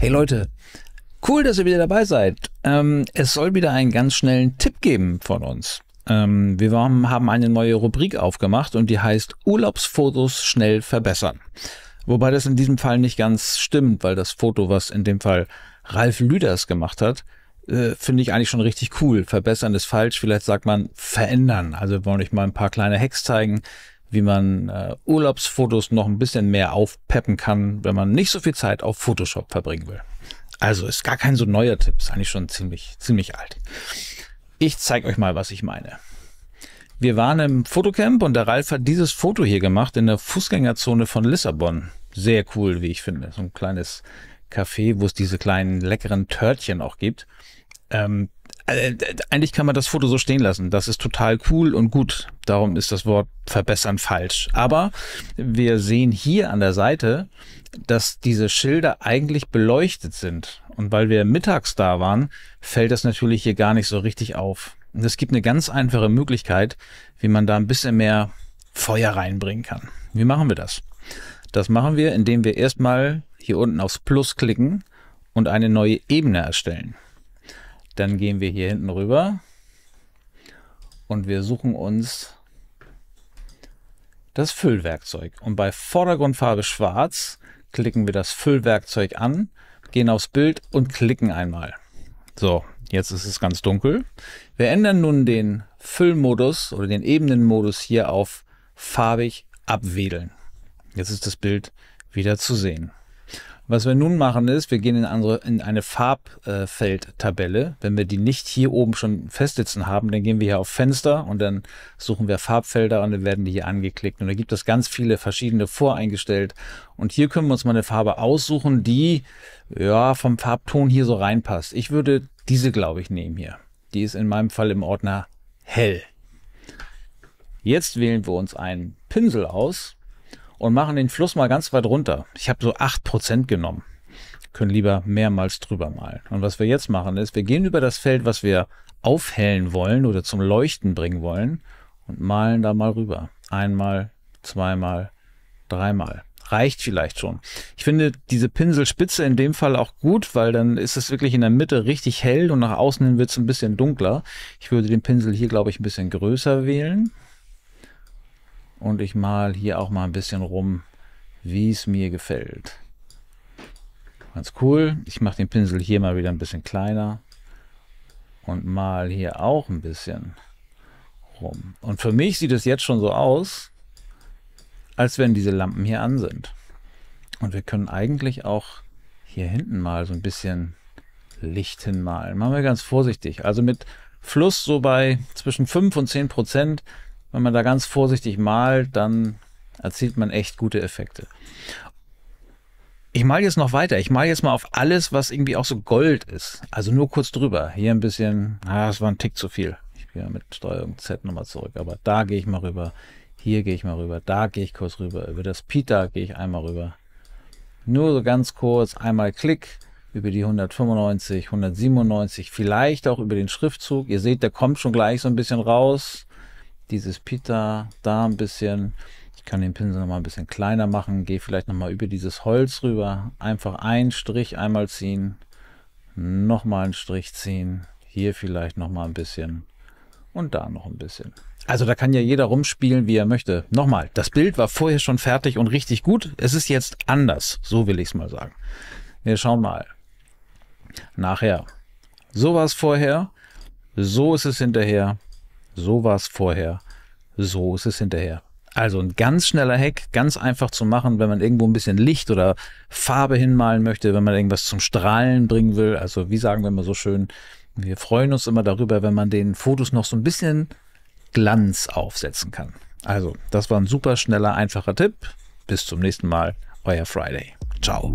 Hey Leute, cool, dass ihr wieder dabei seid. Ähm, es soll wieder einen ganz schnellen Tipp geben von uns. Ähm, wir haben eine neue Rubrik aufgemacht und die heißt Urlaubsfotos schnell verbessern. Wobei das in diesem Fall nicht ganz stimmt, weil das Foto, was in dem Fall Ralf Lüders gemacht hat, äh, finde ich eigentlich schon richtig cool. Verbessern ist falsch, vielleicht sagt man verändern. Also wollen euch mal ein paar kleine Hacks zeigen, wie man äh, Urlaubsfotos noch ein bisschen mehr aufpeppen kann, wenn man nicht so viel Zeit auf Photoshop verbringen will. Also ist gar kein so neuer Tipp, ist eigentlich schon ziemlich, ziemlich alt. Ich zeige euch mal, was ich meine. Wir waren im Fotocamp und der Ralf hat dieses Foto hier gemacht in der Fußgängerzone von Lissabon. Sehr cool, wie ich finde. So ein kleines Café, wo es diese kleinen leckeren Törtchen auch gibt. Ähm, also, äh, eigentlich kann man das Foto so stehen lassen. Das ist total cool und gut. Darum ist das Wort verbessern falsch. Aber wir sehen hier an der Seite, dass diese Schilder eigentlich beleuchtet sind. Und weil wir mittags da waren, fällt das natürlich hier gar nicht so richtig auf. Und es gibt eine ganz einfache Möglichkeit, wie man da ein bisschen mehr Feuer reinbringen kann. Wie machen wir das? Das machen wir, indem wir erstmal hier unten aufs Plus klicken und eine neue Ebene erstellen. Dann gehen wir hier hinten rüber und wir suchen uns das Füllwerkzeug. Und bei Vordergrundfarbe schwarz klicken wir das Füllwerkzeug an, gehen aufs Bild und klicken einmal. So, jetzt ist es ganz dunkel. Wir ändern nun den Füllmodus oder den Ebenenmodus hier auf farbig abwedeln. Jetzt ist das Bild wieder zu sehen. Was wir nun machen ist, wir gehen in, andere, in eine Farbfeldtabelle. Wenn wir die nicht hier oben schon festsitzen haben, dann gehen wir hier auf Fenster und dann suchen wir Farbfelder und dann werden die hier angeklickt. Und da gibt es ganz viele verschiedene voreingestellt. Und hier können wir uns mal eine Farbe aussuchen, die ja vom Farbton hier so reinpasst. Ich würde diese, glaube ich, nehmen hier. Die ist in meinem Fall im Ordner hell. Jetzt wählen wir uns einen Pinsel aus und machen den Fluss mal ganz weit runter. Ich habe so 8% genommen. Können lieber mehrmals drüber malen. Und was wir jetzt machen ist, wir gehen über das Feld, was wir aufhellen wollen oder zum Leuchten bringen wollen und malen da mal rüber. Einmal, zweimal, dreimal. Reicht vielleicht schon. Ich finde diese Pinselspitze in dem Fall auch gut, weil dann ist es wirklich in der Mitte richtig hell und nach außen hin wird es ein bisschen dunkler. Ich würde den Pinsel hier, glaube ich, ein bisschen größer wählen und ich mal hier auch mal ein bisschen rum, wie es mir gefällt. Ganz cool. Ich mache den Pinsel hier mal wieder ein bisschen kleiner und mal hier auch ein bisschen rum. Und für mich sieht es jetzt schon so aus, als wenn diese Lampen hier an sind. Und wir können eigentlich auch hier hinten mal so ein bisschen Licht hinmalen. Machen wir ganz vorsichtig. Also mit Fluss so bei zwischen 5 und 10 Prozent wenn man da ganz vorsichtig malt, dann erzielt man echt gute Effekte. Ich male jetzt noch weiter. Ich male jetzt mal auf alles, was irgendwie auch so Gold ist. Also nur kurz drüber. Hier ein bisschen, ah, es war ein Tick zu viel. Ich gehe mit Steuerung Z nochmal zurück. Aber da gehe ich mal rüber. Hier gehe ich mal rüber. Da gehe ich kurz rüber. Über das Pita gehe ich einmal rüber. Nur so ganz kurz. Einmal Klick über die 195, 197. Vielleicht auch über den Schriftzug. Ihr seht, der kommt schon gleich so ein bisschen raus dieses Pita da ein bisschen. Ich kann den Pinsel noch mal ein bisschen kleiner machen, gehe vielleicht noch mal über dieses Holz rüber, einfach einen Strich einmal ziehen, noch mal einen Strich ziehen, hier vielleicht noch mal ein bisschen und da noch ein bisschen. Also da kann ja jeder rumspielen, wie er möchte. Nochmal, das Bild war vorher schon fertig und richtig gut. Es ist jetzt anders, so will ich es mal sagen. Wir schauen mal. Nachher. So war es vorher, so ist es hinterher. So war es vorher. So ist es hinterher. Also ein ganz schneller Hack, ganz einfach zu machen, wenn man irgendwo ein bisschen Licht oder Farbe hinmalen möchte, wenn man irgendwas zum Strahlen bringen will. Also wie sagen wir immer so schön, wir freuen uns immer darüber, wenn man den Fotos noch so ein bisschen Glanz aufsetzen kann. Also, das war ein super schneller, einfacher Tipp. Bis zum nächsten Mal, euer Friday. Ciao.